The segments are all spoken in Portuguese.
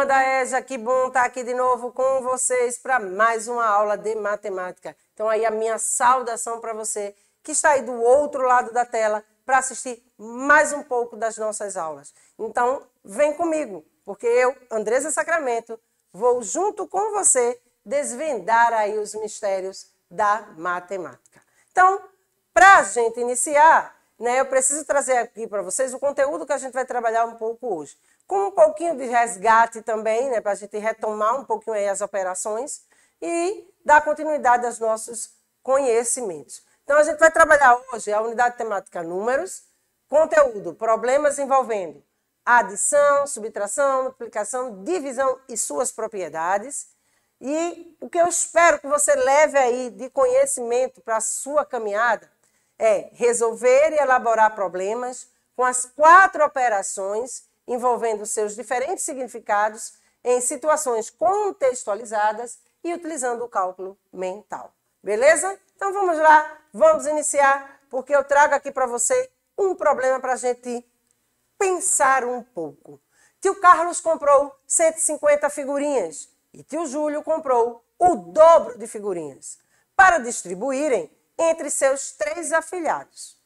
turma da EJA, que bom estar tá aqui de novo com vocês para mais uma aula de matemática. Então aí a minha saudação para você que está aí do outro lado da tela para assistir mais um pouco das nossas aulas. Então vem comigo, porque eu, Andresa Sacramento, vou junto com você desvendar aí os mistérios da matemática. Então, para a gente iniciar, né, eu preciso trazer aqui para vocês o conteúdo que a gente vai trabalhar um pouco hoje com um pouquinho de resgate também, né, para a gente retomar um pouquinho aí as operações e dar continuidade aos nossos conhecimentos. Então, a gente vai trabalhar hoje a unidade temática números, conteúdo, problemas envolvendo adição, subtração, multiplicação, divisão e suas propriedades. E o que eu espero que você leve aí de conhecimento para a sua caminhada é resolver e elaborar problemas com as quatro operações envolvendo seus diferentes significados em situações contextualizadas e utilizando o cálculo mental. Beleza? Então vamos lá, vamos iniciar, porque eu trago aqui para você um problema para a gente pensar um pouco. Tio Carlos comprou 150 figurinhas e tio Júlio comprou o dobro de figurinhas para distribuírem entre seus três afilhados.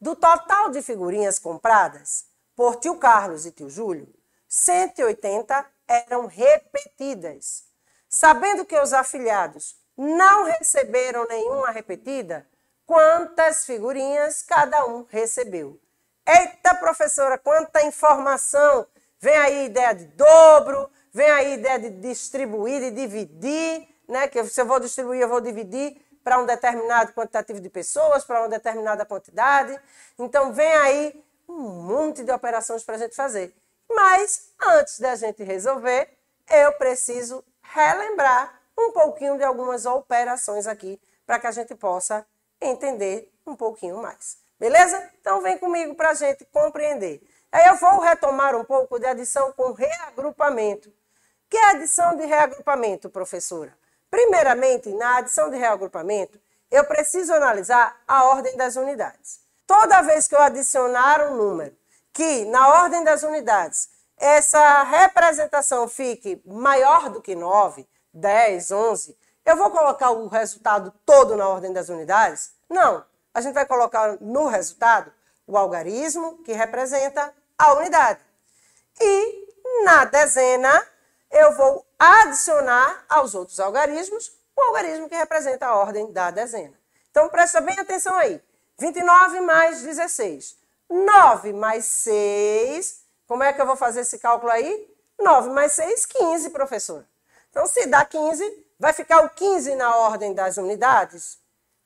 Do total de figurinhas compradas, por tio Carlos e tio Júlio, 180 eram repetidas. Sabendo que os afilhados não receberam nenhuma repetida, quantas figurinhas cada um recebeu? Eita, professora, quanta informação! Vem aí ideia de dobro, vem aí ideia de distribuir, de dividir, né? Que se eu vou distribuir, eu vou dividir para um determinado quantitativo de pessoas, para uma determinada quantidade. Então, vem aí um monte de operações para a gente fazer. Mas antes da gente resolver, eu preciso relembrar um pouquinho de algumas operações aqui para que a gente possa entender um pouquinho mais. Beleza? Então vem comigo para a gente compreender. Aí eu vou retomar um pouco de adição com reagrupamento. Que é adição de reagrupamento, professora? Primeiramente, na adição de reagrupamento, eu preciso analisar a ordem das unidades toda vez que eu adicionar um número que, na ordem das unidades, essa representação fique maior do que 9, 10, 11, eu vou colocar o resultado todo na ordem das unidades? Não. A gente vai colocar no resultado o algarismo, que representa a unidade. E na dezena, eu vou adicionar aos outros algarismos o algarismo que representa a ordem da dezena. Então, presta bem atenção aí. 29 mais 16. 9 mais 6, como é que eu vou fazer esse cálculo aí? 9 mais 6, 15, professor. Então, se dá 15, vai ficar o 15 na ordem das unidades?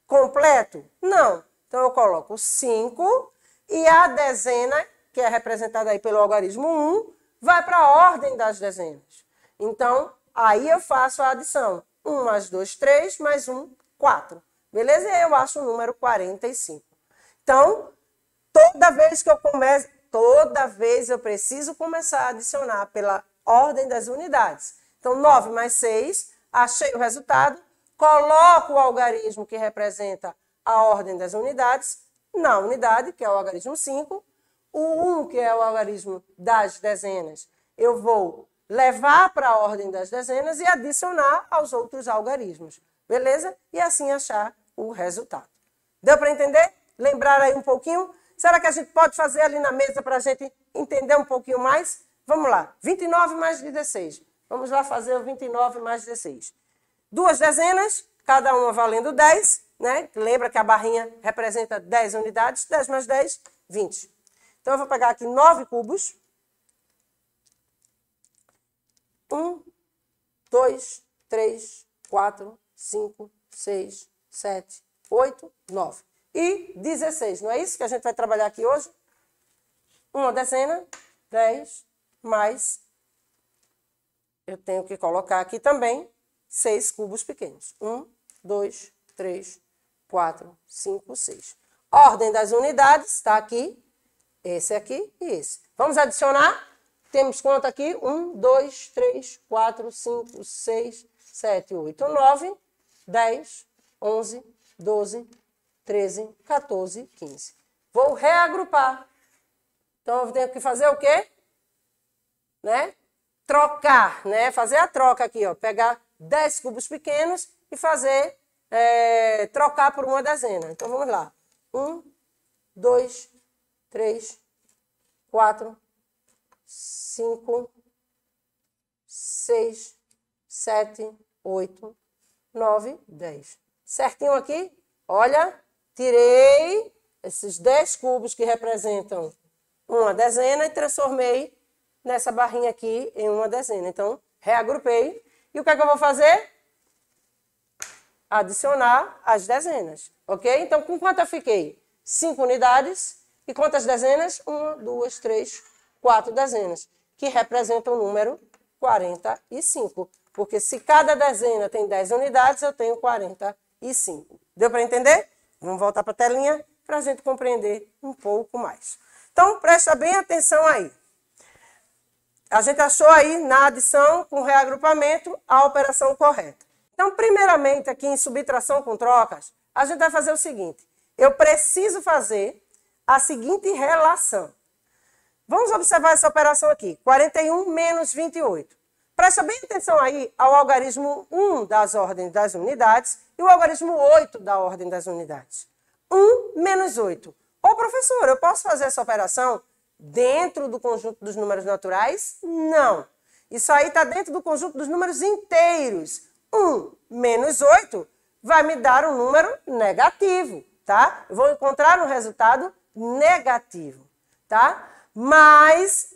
Completo? Não. Então, eu coloco 5 e a dezena, que é representada aí pelo algarismo 1, vai para a ordem das dezenas. Então, aí eu faço a adição. 1 mais 2, 3, mais 1, 4. Beleza? Eu acho o número 45. Então, toda vez que eu começo, toda vez eu preciso começar a adicionar pela ordem das unidades. Então, 9 mais 6, achei o resultado, coloco o algarismo que representa a ordem das unidades na unidade, que é o algarismo 5, o 1, que é o algarismo das dezenas, eu vou levar para a ordem das dezenas e adicionar aos outros algarismos, beleza? E assim achar o resultado. Deu para entender? Lembrar aí um pouquinho? Será que a gente pode fazer ali na mesa para a gente entender um pouquinho mais? Vamos lá. 29 mais 16. Vamos lá fazer o 29 mais 16. Duas dezenas, cada uma valendo 10, né? Lembra que a barrinha representa 10 unidades. 10 mais 10, 20. Então eu vou pegar aqui 9 cubos. 1, 2, 3, 4, 5, 6, 7, 8, 9 e 16. Não é isso que a gente vai trabalhar aqui hoje? Uma dezena, 10, mais... Eu tenho que colocar aqui também 6 cubos pequenos. 1, 2, 3, 4, 5, 6. Ordem das unidades está aqui. Esse aqui e esse. Vamos adicionar? Temos quanto aqui? 1, 2, 3, 4, 5, 6, 7, 8, 9, 10, 11, 12, 13, 14, 15. Vou reagrupar. Então, eu tenho que fazer o quê? Né? Trocar, né? Fazer a troca aqui, ó. Pegar 10 cubos pequenos e fazer, é, trocar por uma dezena. Então, vamos lá. 1, 2, 3, 4, 5, 6, 7, 8, 9, 10 certinho aqui. Olha, tirei esses 10 cubos que representam uma dezena e transformei nessa barrinha aqui em uma dezena. Então, reagrupei. E o que é que eu vou fazer? Adicionar as dezenas, ok? Então, com quanto eu fiquei? 5 unidades. E quantas dezenas? 1, 2, 3, 4 dezenas, que representam o número 45. Porque se cada dezena tem 10 unidades, eu tenho 45 e 5. Deu para entender? Vamos voltar para a telinha para a gente compreender um pouco mais. Então, presta bem atenção aí. A gente achou aí na adição com reagrupamento a operação correta. Então, primeiramente, aqui em subtração com trocas, a gente vai fazer o seguinte. Eu preciso fazer a seguinte relação. Vamos observar essa operação aqui. 41 menos 28. Presta bem atenção aí ao algarismo 1 das ordens das unidades e o algarismo 8 da ordem das unidades. 1 menos 8. Ô, professor, eu posso fazer essa operação dentro do conjunto dos números naturais? Não. Isso aí está dentro do conjunto dos números inteiros. 1 menos 8 vai me dar um número negativo, tá? Eu vou encontrar um resultado negativo, tá? Mas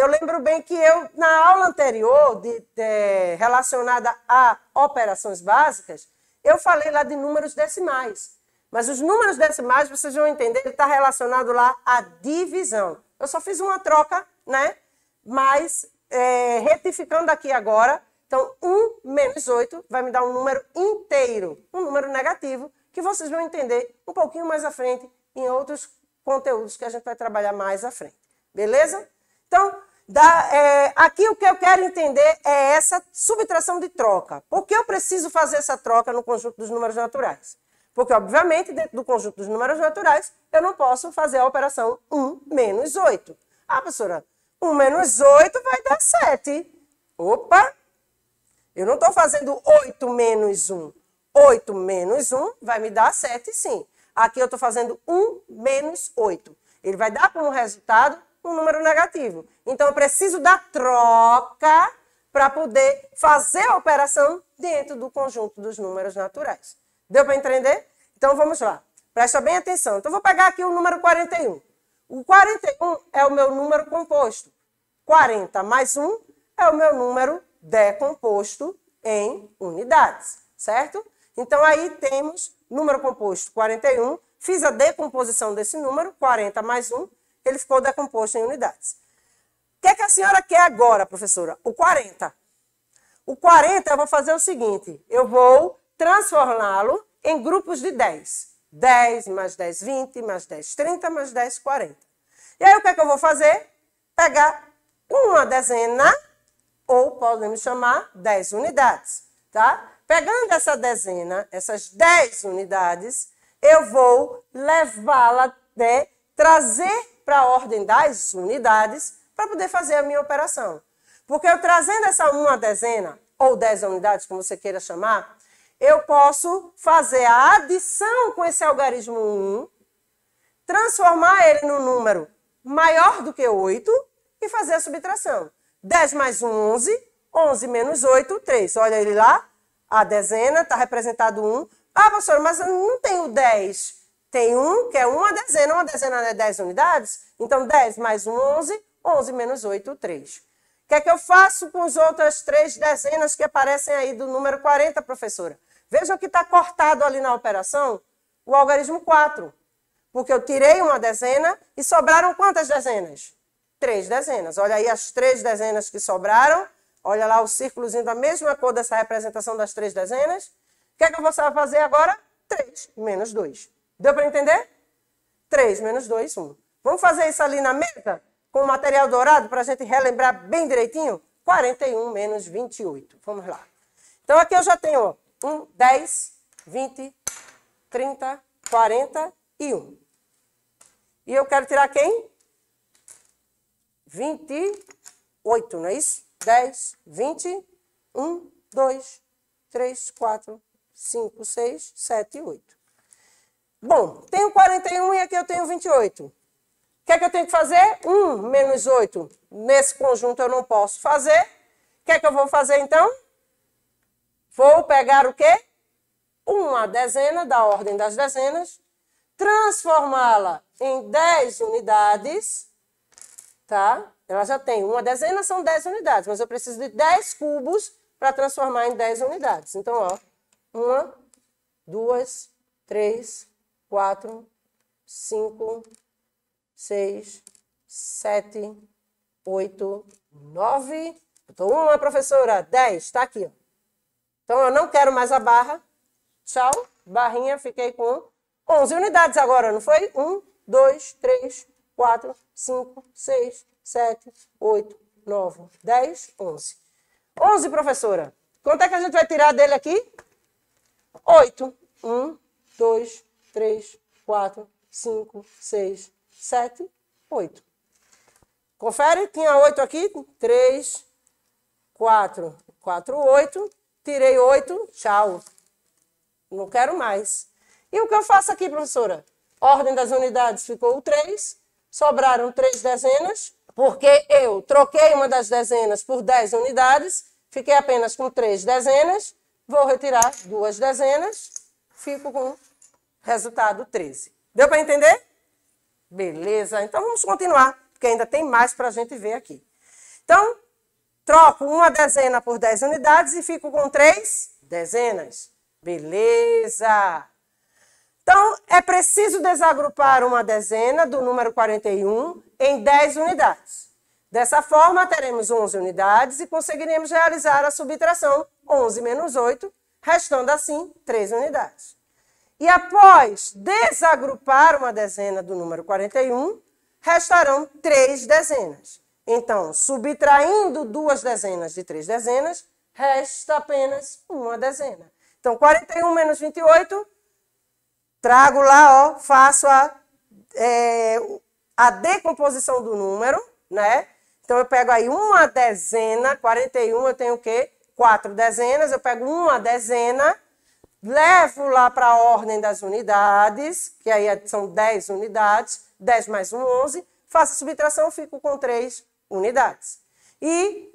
eu lembro bem que eu, na aula anterior, de, de, relacionada a operações básicas, eu falei lá de números decimais. Mas os números decimais, vocês vão entender, ele está relacionado lá à divisão. Eu só fiz uma troca, né? Mas, é, retificando aqui agora, então 1 menos 8 vai me dar um número inteiro, um número negativo, que vocês vão entender um pouquinho mais à frente em outros conteúdos que a gente vai trabalhar mais à frente. Beleza? Então, da, é, aqui o que eu quero entender é essa subtração de troca. Por que eu preciso fazer essa troca no conjunto dos números naturais? Porque, obviamente, dentro do conjunto dos números naturais, eu não posso fazer a operação 1 menos 8. Ah, professora, 1 menos 8 vai dar 7. Opa! Eu não estou fazendo 8 menos 1. 8 menos 1 vai me dar 7, sim. Aqui eu estou fazendo 1 menos 8. Ele vai dar como resultado um número negativo. Então, eu preciso da troca para poder fazer a operação dentro do conjunto dos números naturais. Deu para entender? Então, vamos lá. Presta bem atenção. Então, eu vou pegar aqui o número 41. O 41 é o meu número composto. 40 mais 1 é o meu número decomposto em unidades, certo? Então, aí temos número composto 41, fiz a decomposição desse número, 40 mais 1, ele ficou decomposto em unidades. O que, é que a senhora quer agora, professora? O 40. O 40 eu vou fazer o seguinte: eu vou transformá-lo em grupos de 10. 10 mais 10, 20, mais 10, 30, mais 10, 40. E aí o que é que eu vou fazer? Pegar uma dezena, ou podemos chamar 10 unidades, tá? Pegando essa dezena, essas 10 unidades, eu vou levá-la, trazer para a ordem das unidades para poder fazer a minha operação. Porque eu trazendo essa uma dezena, ou dez unidades, como você queira chamar, eu posso fazer a adição com esse algarismo 1, transformar ele num número maior do que 8 e fazer a subtração. 10 mais 1, 11. 11 menos 8, 3. Olha ele lá. A dezena está representado 1. Ah, professor, mas eu não tenho 10. Tem 1, que é 1 a dezena. Uma dezena é 10 unidades. Então, 10 mais 1, 11. 11 menos 8, 3. O que é que eu faço com as outras três dezenas que aparecem aí do número 40, professora? Vejam que está cortado ali na operação o algarismo 4. Porque eu tirei uma dezena e sobraram quantas dezenas? Três dezenas. Olha aí as três dezenas que sobraram. Olha lá o círculozinho da mesma cor dessa representação das três dezenas. O que é que eu vou fazer agora? 3 menos 2. Deu para entender? 3 menos 2, 1. Vamos fazer isso ali na meta? com material dourado, para a gente relembrar bem direitinho, 41 menos 28. Vamos lá. Então, aqui eu já tenho 1, 10, 20, 30, 40 e 1. E eu quero tirar quem? 28, não é isso? 10, 20, 1, 2, 3, 4, 5, 6, 7, 8. Bom, tenho 41 e aqui eu tenho 28 que é que eu tenho que fazer? 1 menos 8. Nesse conjunto eu não posso fazer. O que é que eu vou fazer então? Vou pegar o quê? Uma dezena da ordem das dezenas, transformá-la em 10 unidades, tá? Ela já tem uma dezena, são 10 unidades, mas eu preciso de 10 cubos para transformar em 10 unidades. Então, ó, uma, duas, três, quatro, cinco, seis, sete, oito, nove. Estou uma, professora. Dez. Está aqui. Então, eu não quero mais a barra. Tchau. Barrinha. Fiquei com onze unidades agora, não foi? Um, dois, três, quatro, cinco, seis, sete, oito, nove, dez, onze. Onze, professora. Quanto é que a gente vai tirar dele aqui? Oito. Um, dois, três, quatro, cinco, seis, 7, 8. Confere, tinha 8 aqui, 3, 4, 4, 8, tirei 8, tchau. Não quero mais. E o que eu faço aqui, professora? Ordem das unidades ficou o 3, sobraram 3 dezenas, porque eu troquei uma das dezenas por 10 unidades, fiquei apenas com 3 dezenas, vou retirar 2 dezenas, fico com resultado 13. Deu para entender? Beleza? Então vamos continuar, porque ainda tem mais para a gente ver aqui. Então, troco uma dezena por 10 unidades e fico com três dezenas. Beleza! Então, é preciso desagrupar uma dezena do número 41 em 10 unidades. Dessa forma, teremos 11 unidades e conseguiremos realizar a subtração 11 menos 8, restando assim 3 unidades. E após desagrupar uma dezena do número 41, restarão três dezenas. Então, subtraindo duas dezenas de três dezenas, resta apenas uma dezena. Então, 41 menos 28, trago lá, ó, faço a, é, a decomposição do número, né? Então, eu pego aí uma dezena, 41 eu tenho o quê? Quatro dezenas, eu pego uma dezena levo lá para a ordem das unidades, que aí é, são 10 unidades, 10 mais 1, 11, faço a subtração, fico com 3 unidades. E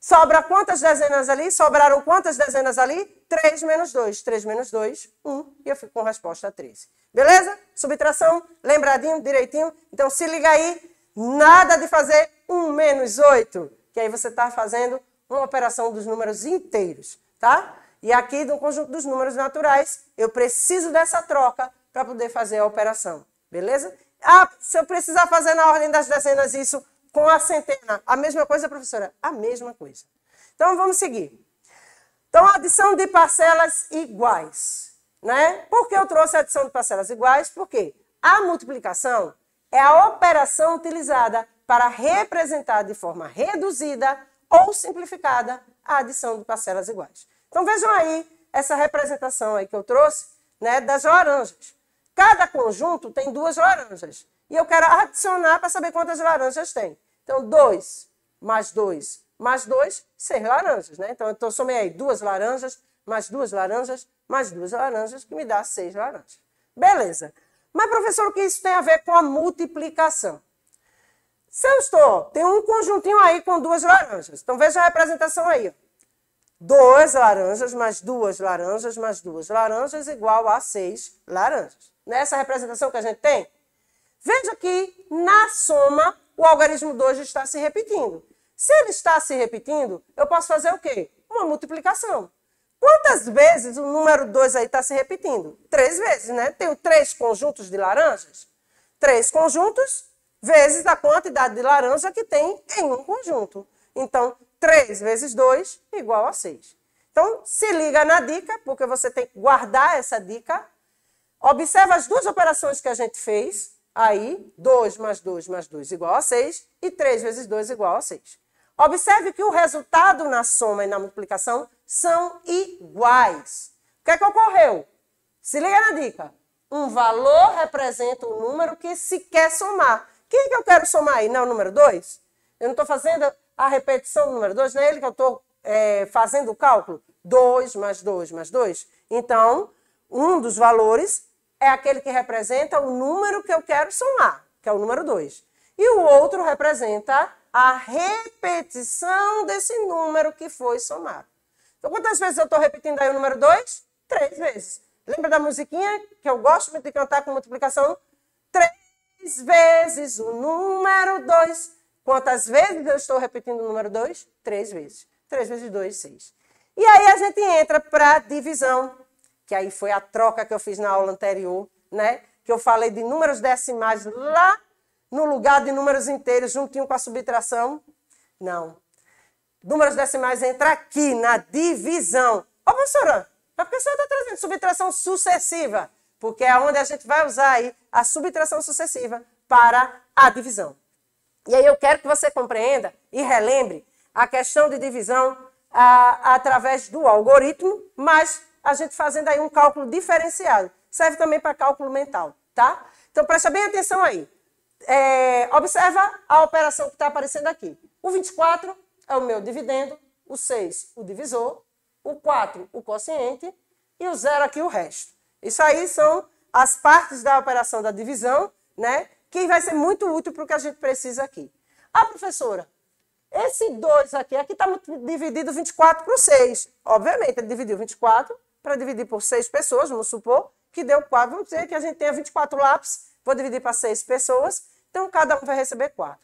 sobra quantas dezenas ali? Sobraram quantas dezenas ali? 3 menos 2. 3 menos 2, 1, e eu fico com a resposta 13. Beleza? Subtração, lembradinho, direitinho. Então se liga aí, nada de fazer 1 menos 8, que aí você está fazendo uma operação dos números inteiros, tá? tá? E aqui, do conjunto dos números naturais, eu preciso dessa troca para poder fazer a operação. Beleza? Ah, se eu precisar fazer na ordem das dezenas isso com a centena, a mesma coisa, professora? A mesma coisa. Então, vamos seguir. Então, adição de parcelas iguais. Né? Por que eu trouxe a adição de parcelas iguais? Porque a multiplicação é a operação utilizada para representar de forma reduzida ou simplificada a adição de parcelas iguais. Então vejam aí essa representação aí que eu trouxe né, das laranjas. Cada conjunto tem duas laranjas. E eu quero adicionar para saber quantas laranjas tem. Então, 2 mais 2 mais 2, 6 laranjas. Né? Então, eu somei aí duas laranjas, mais duas laranjas, mais duas laranjas, que me dá seis laranjas. Beleza. Mas, professor, o que isso tem a ver com a multiplicação? Se eu estou, tem um conjuntinho aí com duas laranjas. Então, veja a representação aí. Ó. 2 laranjas mais duas laranjas mais duas laranjas igual a 6 laranjas. Nessa representação que a gente tem, veja que na soma o algarismo 2 está se repetindo. Se ele está se repetindo, eu posso fazer o quê? Uma multiplicação. Quantas vezes o número 2 aí está se repetindo? Três vezes, né? Tenho três conjuntos de laranjas. Três conjuntos vezes a quantidade de laranja que tem em um conjunto. Então, 3 vezes 2 igual a 6. Então, se liga na dica, porque você tem que guardar essa dica. Observa as duas operações que a gente fez. Aí, 2 mais 2 mais 2 igual a 6 e 3 vezes 2 igual a 6. Observe que o resultado na soma e na multiplicação são iguais. O que é que ocorreu? Se liga na dica. Um valor representa um número que se quer somar. Quem é que eu quero somar aí? Não é o número 2? Eu não estou fazendo a repetição número 2, não é ele que eu estou é, fazendo o cálculo? 2 mais 2 mais 2. Então, um dos valores é aquele que representa o número que eu quero somar, que é o número 2. E o outro representa a repetição desse número que foi somado. Então, quantas vezes eu estou repetindo aí o número 2? Três vezes. Lembra da musiquinha que eu gosto muito de cantar com multiplicação? Três vezes o número 2 Quantas vezes eu estou repetindo o número 2? Três vezes. 3 vezes 2, 6. E aí a gente entra para divisão, que aí foi a troca que eu fiz na aula anterior, né? Que eu falei de números decimais lá no lugar de números inteiros, juntinho com a subtração. Não. Números decimais entra aqui, na divisão. Ô, professora, mas é por que a senhora está trazendo subtração sucessiva? Porque é onde a gente vai usar aí a subtração sucessiva para a divisão. E aí eu quero que você compreenda e relembre a questão de divisão a, ah, através do algoritmo, mas a gente fazendo aí um cálculo diferenciado. Serve também para cálculo mental, tá? Então presta bem atenção aí. É, observa a operação que está aparecendo aqui. O 24 é o meu dividendo, o 6 o divisor, o 4 o quociente e o 0 aqui o resto. Isso aí são as partes da operação da divisão, né? que vai ser muito útil para o que a gente precisa aqui. Ah, professora, esse 2 aqui, aqui está dividido 24 por 6. Obviamente, ele dividiu 24 para dividir por 6 pessoas, vamos supor, que deu 4. Vamos dizer que a gente tenha 24 lápis, vou dividir para 6 pessoas, então cada um vai receber 4.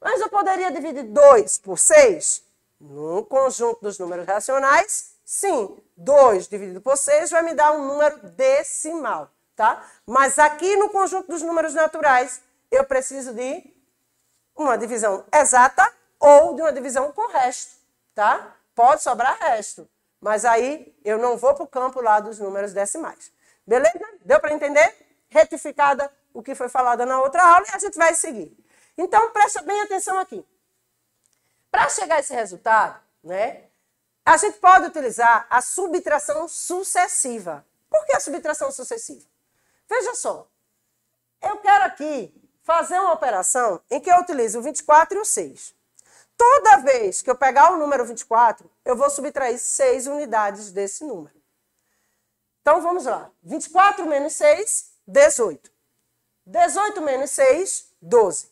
Mas eu poderia dividir 2 por 6? No conjunto dos números racionais, sim. 2 dividido por 6 vai me dar um número decimal tá? Mas aqui no conjunto dos números naturais, eu preciso de uma divisão exata ou de uma divisão com resto, tá? Pode sobrar resto, mas aí eu não vou para o campo lá dos números decimais. Beleza? Deu para entender? Retificada o que foi falado na outra aula e a gente vai seguir. Então, presta bem atenção aqui. Para chegar a esse resultado, né, a gente pode utilizar a subtração sucessiva. Por que a subtração sucessiva? Veja só, eu quero aqui fazer uma operação em que eu utilizo o 24 e o 6. Toda vez que eu pegar o número 24, eu vou subtrair 6 unidades desse número. Então vamos lá. 24 menos 6, 18. 18 menos 6, 12.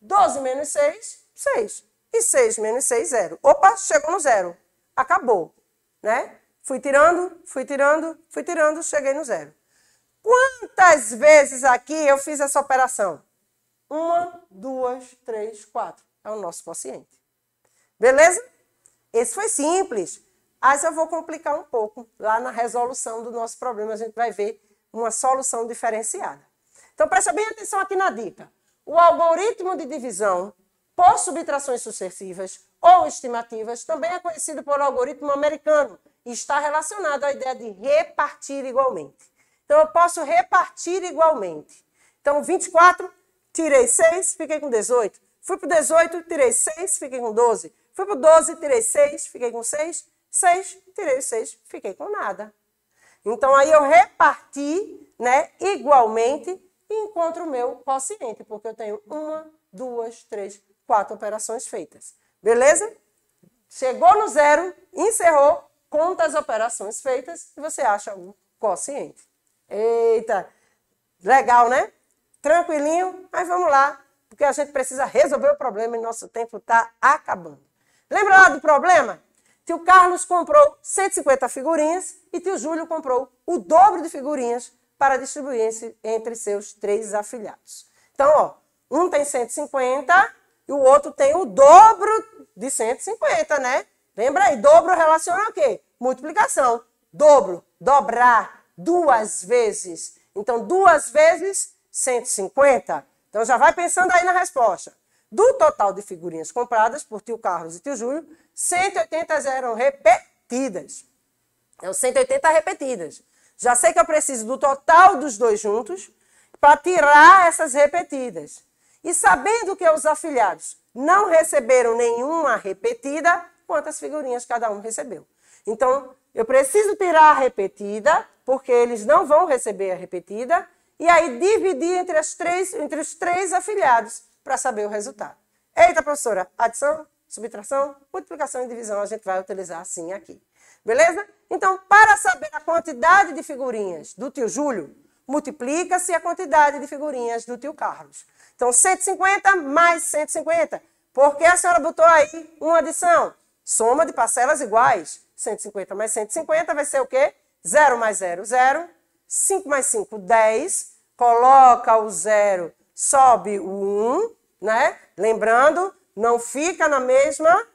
12 menos 6, 6. E 6 menos 6, 0. Opa, chegou no zero. Acabou, né? Fui tirando, fui tirando, fui tirando, cheguei no zero. Quantas vezes aqui eu fiz essa operação? Uma, duas, três, quatro. É o nosso quociente. Beleza? Esse foi simples. Mas eu vou complicar um pouco. Lá na resolução do nosso problema, a gente vai ver uma solução diferenciada. Então, presta bem atenção aqui na dica. O algoritmo de divisão por subtrações sucessivas ou estimativas também é conhecido por algoritmo americano e está relacionado à ideia de repartir igualmente. Então, eu posso repartir igualmente. Então, 24, tirei 6, fiquei com 18. Fui para o 18, tirei 6, fiquei com 12. Fui para o 12, tirei 6, fiquei com 6. 6, tirei 6, fiquei com nada. Então, aí eu reparti né, igualmente e encontro o meu quociente, porque eu tenho uma, duas, três, quatro operações feitas. Beleza? Chegou no zero, encerrou, conta as operações feitas e você acha o quociente. Eita, legal, né? Tranquilinho, mas vamos lá, porque a gente precisa resolver o problema e nosso tempo está acabando. Lembra lá do problema? Tio Carlos comprou 150 figurinhas e tio Júlio comprou o dobro de figurinhas para distribuir entre seus três afilhados. Então, ó, um tem 150 e o outro tem o dobro de 150, né? Lembra aí, dobro relaciona o quê? Multiplicação. Dobro, dobrar, duas vezes. Então, duas vezes, 150. Então, já vai pensando aí na resposta. Do total de figurinhas compradas por tio Carlos e tio Júlio, 180 eram repetidas. Então, 180 repetidas. Já sei que eu preciso do total dos dois juntos para tirar essas repetidas. E sabendo que os afiliados não receberam nenhuma repetida, quantas figurinhas cada um recebeu. Então, eu preciso tirar a repetida, porque eles não vão receber a repetida, e aí dividir entre, as três, entre os três afiliados para saber o resultado. Eita, professora, adição, subtração, multiplicação e divisão a gente vai utilizar assim aqui. Beleza? Então, para saber a quantidade de figurinhas do tio Júlio, multiplica-se a quantidade de figurinhas do tio Carlos. Então, 150 mais 150. Porque a senhora botou aí uma adição? Soma de parcelas iguais. 150 mais 150 vai ser o quê? 0 mais 0, 0. 5 mais 5, 10. Coloca o 0, sobe o 1, né? Lembrando, não fica na mesma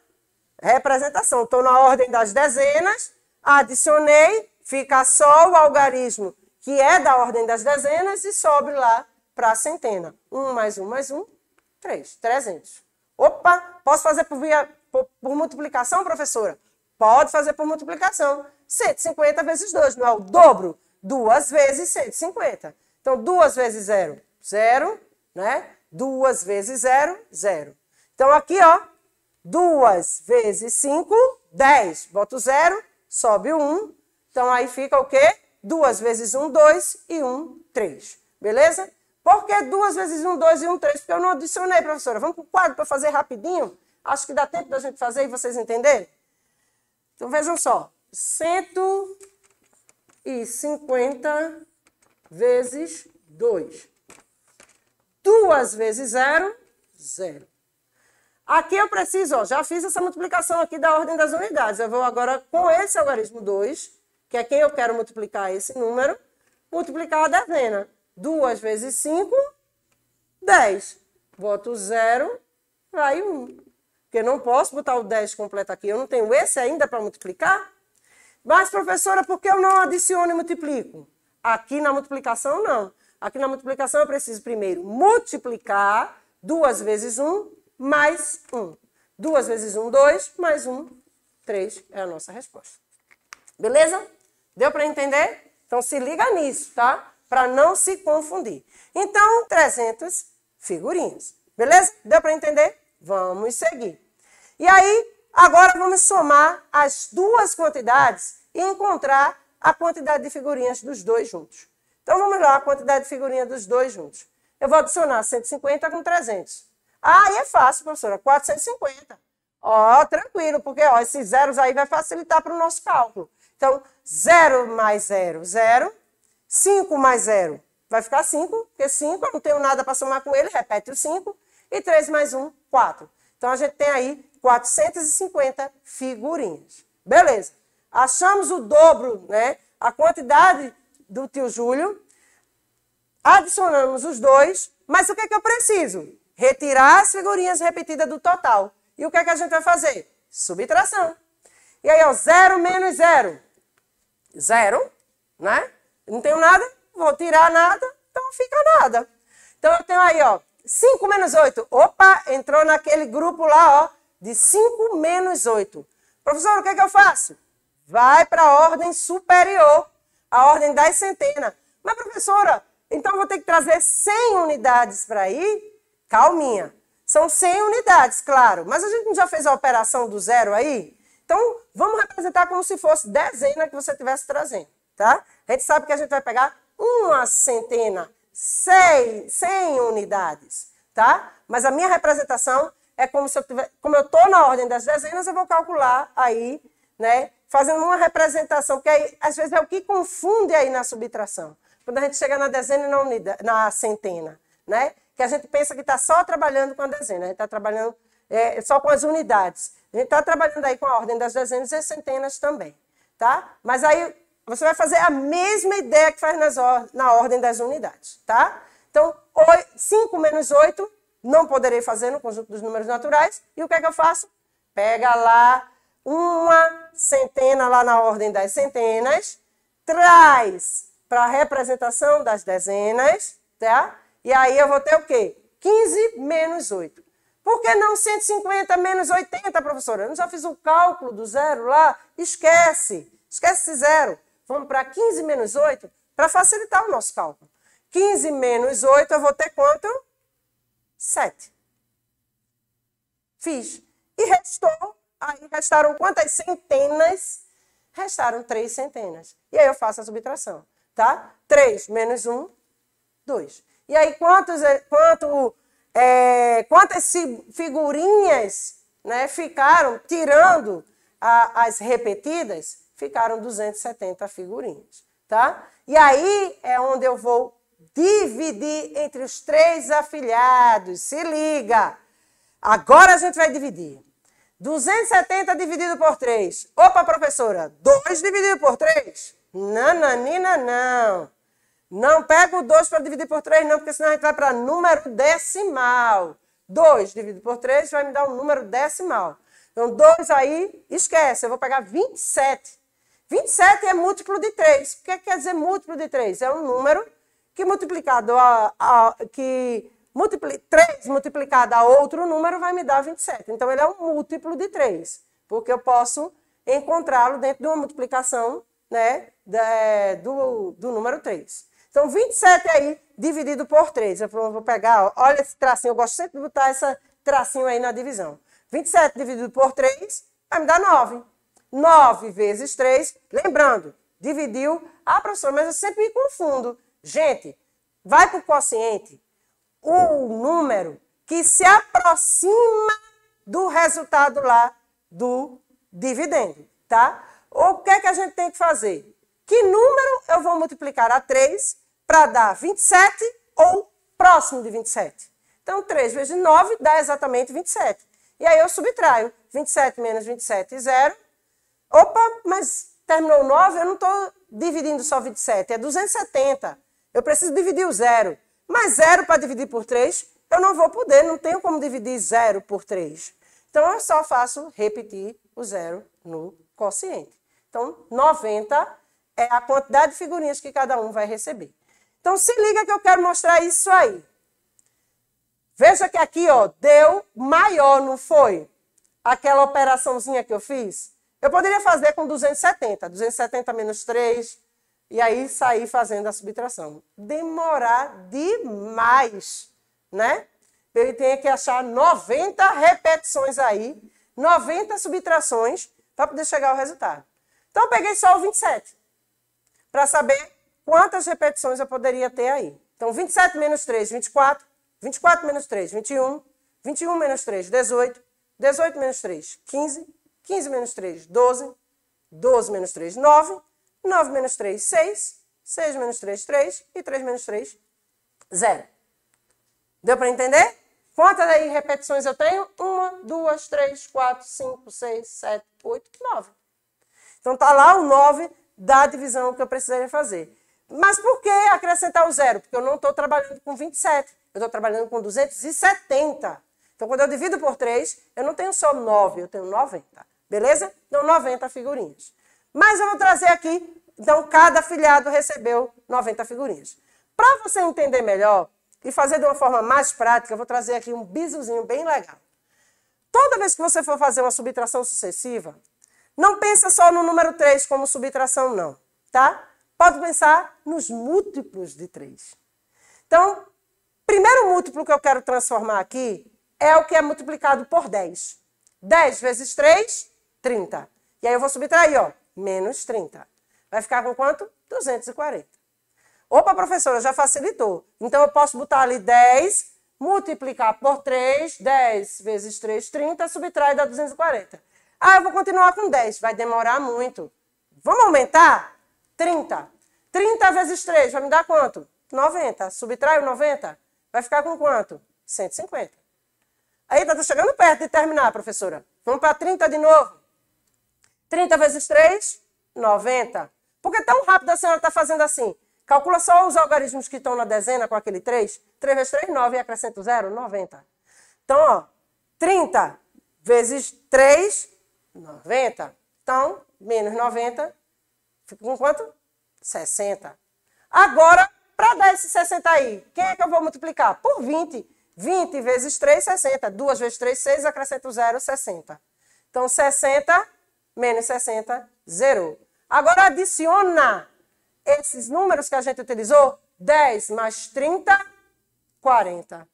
representação. Estou na ordem das dezenas, adicionei, fica só o algarismo que é da ordem das dezenas e sobe lá para a centena. 1 mais 1 mais 1, 3, 300. Opa, posso fazer por, via, por, por multiplicação, professora? Pode fazer por multiplicação. 150 vezes 2, não é o dobro? Duas vezes 150. Então, duas vezes zero, zero, né? Duas vezes zero, zero. Então, aqui, ó, duas vezes 5, 10. Bota o zero, sobe o 1. Um. Então, aí fica o quê? Duas vezes 1, um, 2 e 1, um, 3. Beleza? Por que duas vezes 1, um, 2 e 1, um, 3? Porque eu não adicionei, professora. Vamos para o quadro para fazer rapidinho? Acho que dá tempo da gente fazer e vocês entenderem. Então vejam só, 150 vezes 2. 2 vezes 0, 0. Aqui eu preciso, ó, já fiz essa multiplicação aqui da ordem das unidades. Eu vou agora com esse algarismo 2, que é quem eu quero multiplicar esse número, multiplicar a dezena. 2 vezes 5, 10. Boto 0, vai 1. Um. Porque eu não posso botar o 10 completo aqui. Eu não tenho esse ainda para multiplicar. Mas, professora, por que eu não adiciono e multiplico? Aqui na multiplicação, não. Aqui na multiplicação eu preciso primeiro multiplicar 2 vezes 1 mais 1. Um. 2 vezes 1, 2, mais 1, 3 é a nossa resposta. Beleza? Deu para entender? Então se liga nisso, tá? Para não se confundir. Então, 300 figurinhas. Beleza? Deu para entender? Vamos seguir. E aí, agora vamos somar as duas quantidades e encontrar a quantidade de figurinhas dos dois juntos. Então vamos lá, a quantidade de figurinha dos dois juntos. Eu vou adicionar 150 com 300. Ah, e é fácil, professora, 450. Ó, oh, tranquilo, porque ó, esses zeros aí vai facilitar para o nosso cálculo. Então, 0 mais 0, 0. 5 mais 0 vai ficar 5, porque 5 eu não tenho nada para somar com ele, repete o 5. E 3 mais 1, 4. Então, a gente tem aí 450 figurinhas. Beleza. Achamos o dobro, né? A quantidade do tio Júlio. Adicionamos os dois. Mas o que é que eu preciso? Retirar as figurinhas repetidas do total. E o que é que a gente vai fazer? Subtração. E aí, ó, zero menos zero. Zero, né? Não tenho nada, vou tirar nada, então fica nada. Então eu tenho aí, ó, 5 menos 8. Opa, entrou naquele grupo lá, ó, de 5 menos 8. Professor, o que, é que eu faço? Vai para a ordem superior, a ordem das centenas. Mas, professora, então eu vou ter que trazer 100 unidades para aí? Calminha. São 100 unidades, claro. Mas a gente não já fez a operação do zero aí? Então, vamos representar como se fosse dezena que você estivesse trazendo, tá? A gente sabe que a gente vai pegar uma centena, 100 unidades, tá? Mas a minha representação é como se eu tiver, como eu estou na ordem das dezenas, eu vou calcular aí, né, fazendo uma representação, que aí, às vezes é o que confunde aí na subtração. Quando a gente chega na dezena e na, na centena, né, que a gente pensa que está só trabalhando com a dezena, a gente está trabalhando é, só com as unidades. A gente está trabalhando aí com a ordem das dezenas e centenas também, tá? Mas aí você vai fazer a mesma ideia que faz nas or na ordem das unidades, tá? Então, 5 menos 8 não poderei fazer no conjunto dos números naturais. E o que é que eu faço? Pega lá uma centena, lá na ordem das centenas, traz para a representação das dezenas, tá? E aí eu vou ter o quê? 15 menos 8. Por que não 150 menos 80, professora? Eu já fiz o cálculo do zero lá? Esquece, esquece esse zero. Vamos para 15 menos 8 para facilitar o nosso cálculo. 15 menos 8 eu vou ter quanto? sete. Fiz. E restou, aí restaram quantas centenas? Restaram três centenas. E aí eu faço a subtração, tá? Três menos um, dois. E aí quantos, eh, quanto, é, quantas figurinhas né, ficaram, tirando a, as repetidas, ficaram 270 figurinhas, tá? E aí é onde eu vou dividir entre os três afilhados. Se liga! Agora a gente vai dividir. 270 dividido por 3. Opa, professora, 2 dividido por 3? Nananina, não. Não pega o 2 para dividir por 3, não, porque senão a gente vai para número decimal. 2 dividido por 3 vai me dar um número decimal. Então, 2 aí, esquece, eu vou pegar 27. 27 é múltiplo de 3. O é que quer dizer múltiplo de 3? É um número decimal que multiplicado a, a que multipli, 3 multiplicado a outro número vai me dar 27. Então, ele é um múltiplo de 3, porque eu posso encontrá-lo dentro de uma multiplicação né, de, do, do número 3. Então, 27 aí dividido por 3. Eu vou pegar, olha esse tracinho, eu gosto sempre de botar esse tracinho aí na divisão. 27 dividido por 3 vai me dar 9. 9 vezes 3, lembrando, dividiu. Ah, professor, mas eu sempre me confundo. Gente, vai para o quociente. O número que se aproxima do resultado lá do dividendo, tá? O que é que a gente tem que fazer? Que número eu vou multiplicar a 3 para dar 27 ou próximo de 27? Então, 3 vezes 9 dá exatamente 27. E aí eu subtraio 27 menos 27, 0. Opa, mas terminou 9, eu não estou dividindo só 27, é 270. Eu preciso dividir o zero. Mas zero para dividir por 3, eu não vou poder, não tenho como dividir zero por 3. Então, eu só faço repetir o zero no quociente. Então, 90 é a quantidade de figurinhas que cada um vai receber. Então, se liga que eu quero mostrar isso aí. Veja que aqui, ó, deu maior, não foi? Aquela operaçãozinha que eu fiz. Eu poderia fazer com 270. 270 menos 3, e aí sair fazendo a subtração. Demorar demais, né? Ele tem que achar 90 repetições aí, 90 subtrações para poder chegar ao resultado. Então eu peguei só o 27 para saber quantas repetições eu poderia ter aí. Então 27 menos 3, 24, 24 menos 3, 21, 21 menos 3, 18, 18 menos 3, 15, 15 menos 3, 12, 12 menos 3, 9, 9 menos 3, 6. 6 menos 3, 3. E 3 menos 3, 0. Deu para entender? Quantas aí repetições eu tenho? 1, 2, 3, 4, 5, 6, 7, 8, 9. Então está lá o 9 da divisão que eu precisaria fazer. Mas por que acrescentar o 0? Porque eu não estou trabalhando com 27, eu estou trabalhando com 270. Então, quando eu divido por 3, eu não tenho só 9, eu tenho 90. Beleza? Então, 90 figurinhas. Mas eu vou trazer aqui, então cada afiliado recebeu 90 figurinhas. Para você entender melhor e fazer de uma forma mais prática, eu vou trazer aqui um bizuzinho bem legal. Toda vez que você for fazer uma subtração sucessiva, não pensa só no número 3 como subtração, não, tá? Pode pensar nos múltiplos de 3. Então, primeiro múltiplo que eu quero transformar aqui é o que é multiplicado por 10. 10 vezes 3, 30. E aí eu vou subtrair, ó menos 30. Vai ficar com quanto? 240. Opa, professora, já facilitou. Então, eu posso botar ali 10, multiplicar por 3, 10 vezes 3, 30, subtrai, dá 240. Ah, eu vou continuar com 10, vai demorar muito. Vamos aumentar? 30. 30 vezes 3 vai me dar quanto? 90. Subtrai o 90, vai ficar com quanto? 150. Aí, tá chegando perto de terminar, professora. Vamos para 30 de novo. 30 vezes 3, 90. Por que tão rápido a senhora está fazendo assim? Calcula só os algarismos que estão na dezena com aquele 3. 3 vezes 3, 9 e o 0, 90. Então, ó, 30 vezes 3, 90. Então, menos 90, fica com quanto? 60. Agora, para dar esse 60 aí, quem é que eu vou multiplicar? Por 20. 20 vezes 3, 60. 2 vezes 3, 6, acrescenta o 0, 60. Então, 60 menos 60, zerou. Agora adiciona esses números que a gente utilizou, 10 mais 30, 40.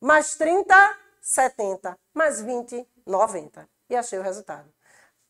Mais 30, 70. Mais 20, 90. E achei o resultado.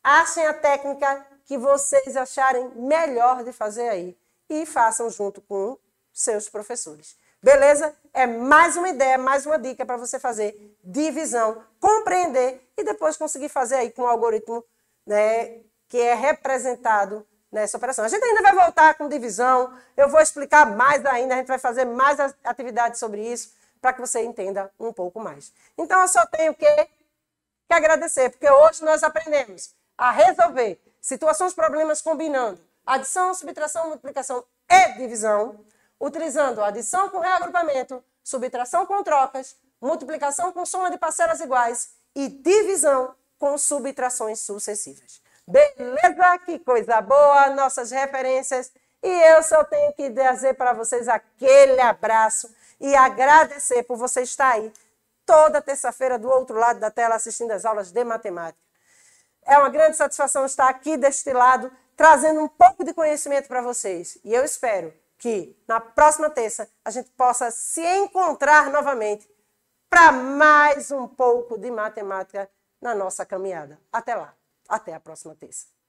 Achem a técnica que vocês acharem melhor de fazer aí e façam junto com seus professores. Beleza? É mais uma ideia, mais uma dica para você fazer divisão, compreender e depois conseguir fazer aí com o algoritmo né, que é representado nessa operação. A gente ainda vai voltar com divisão, eu vou explicar mais ainda, a gente vai fazer mais atividades sobre isso para que você entenda um pouco mais. Então eu só tenho que, que agradecer, porque hoje nós aprendemos a resolver situações, problemas combinando adição, subtração, multiplicação e divisão, utilizando adição com reagrupamento, subtração com trocas, multiplicação com soma de parcelas iguais e divisão com subtrações sucessivas. Beleza? Que coisa boa, nossas referências. E eu só tenho que dizer para vocês aquele abraço e agradecer por você estar aí toda terça-feira do outro lado da tela assistindo as aulas de matemática. É uma grande satisfação estar aqui deste lado, trazendo um pouco de conhecimento para vocês. E eu espero que na próxima terça a gente possa se encontrar novamente para mais um pouco de matemática na nossa caminhada. Até lá. Até a próxima terça.